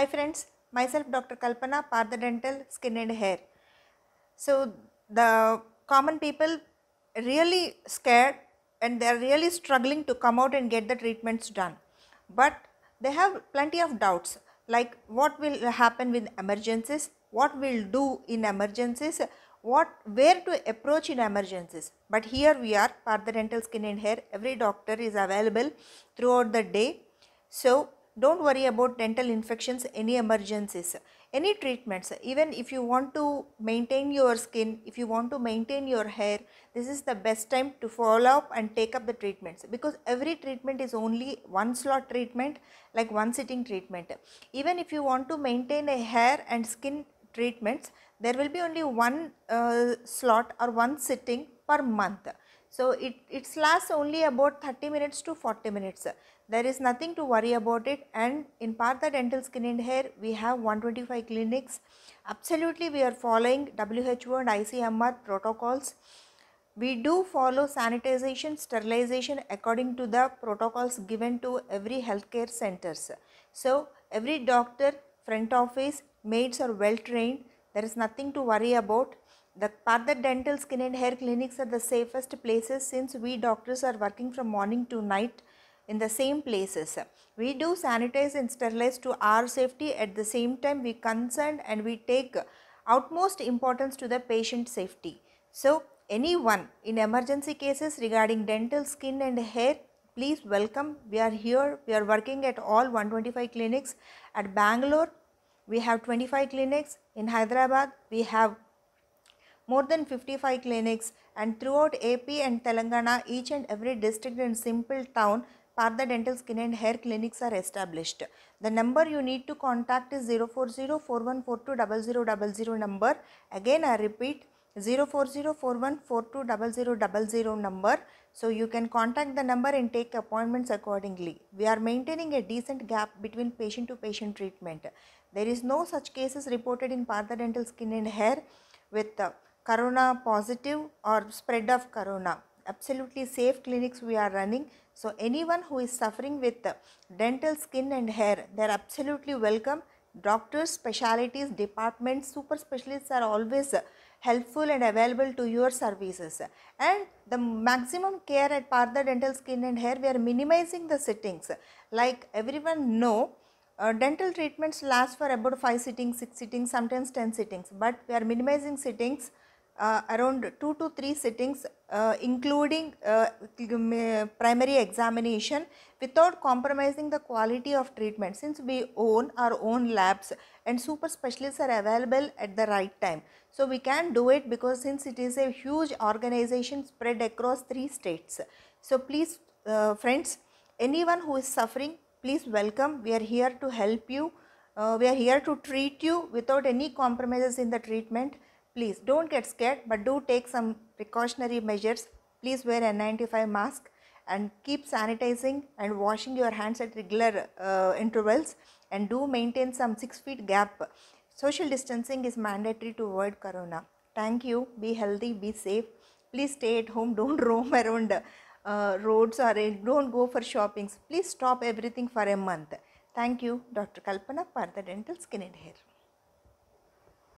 Hi friends, myself Dr. Kalpana, Partha Dental, Skin and Hair. So the common people really scared and they are really struggling to come out and get the treatments done. But they have plenty of doubts like what will happen with emergencies, what will do in emergencies, what where to approach in emergencies. But here we are, Partha Dental Skin and Hair, every doctor is available throughout the day. So don't worry about dental infections, any emergencies, any treatments. Even if you want to maintain your skin, if you want to maintain your hair, this is the best time to follow up and take up the treatments because every treatment is only one slot treatment, like one sitting treatment. Even if you want to maintain a hair and skin treatments, there will be only one uh, slot or one sitting per month so, it, it lasts only about 30 minutes to 40 minutes. There is nothing to worry about it and in Partha Dental Skin and Hair we have 125 clinics. Absolutely we are following WHO and ICMR protocols. We do follow sanitization, sterilization according to the protocols given to every healthcare centers. So, every doctor, front office, maids are well trained. There is nothing to worry about. The other dental skin and hair clinics are the safest places since we doctors are working from morning to night in the same places. We do sanitize and sterilize to our safety at the same time we concern and we take utmost importance to the patient safety. So anyone in emergency cases regarding dental skin and hair please welcome we are here we are working at all 125 clinics at Bangalore we have 25 clinics in Hyderabad we have more than 55 clinics and throughout AP and Telangana, each and every district and simple town, Partha Dental Skin and Hair clinics are established. The number you need to contact is 040 number. Again, I repeat 040 number. So you can contact the number and take appointments accordingly. We are maintaining a decent gap between patient to patient treatment. There is no such cases reported in Partha Dental Skin and Hair with uh, corona positive or spread of corona absolutely safe clinics we are running so anyone who is suffering with dental skin and hair they are absolutely welcome doctors specialties departments super specialists are always helpful and available to your services and the maximum care at Partha Dental Skin and Hair we are minimizing the sittings like everyone know uh, dental treatments last for about 5 sittings 6 sittings sometimes 10 sittings but we are minimizing sittings uh, around 2 to 3 sittings uh, including uh, primary examination without compromising the quality of treatment since we own our own labs and super specialists are available at the right time so we can do it because since it is a huge organization spread across three states so please uh, friends anyone who is suffering please welcome we are here to help you uh, we are here to treat you without any compromises in the treatment Please don't get scared, but do take some precautionary measures. Please wear a 95 mask and keep sanitizing and washing your hands at regular uh, intervals and do maintain some 6 feet gap. Social distancing is mandatory to avoid corona. Thank you. Be healthy, be safe. Please stay at home, don't roam around uh, roads or don't go for shoppings. Please stop everything for a month. Thank you, Dr. Kalpana, partha dental skin and hair.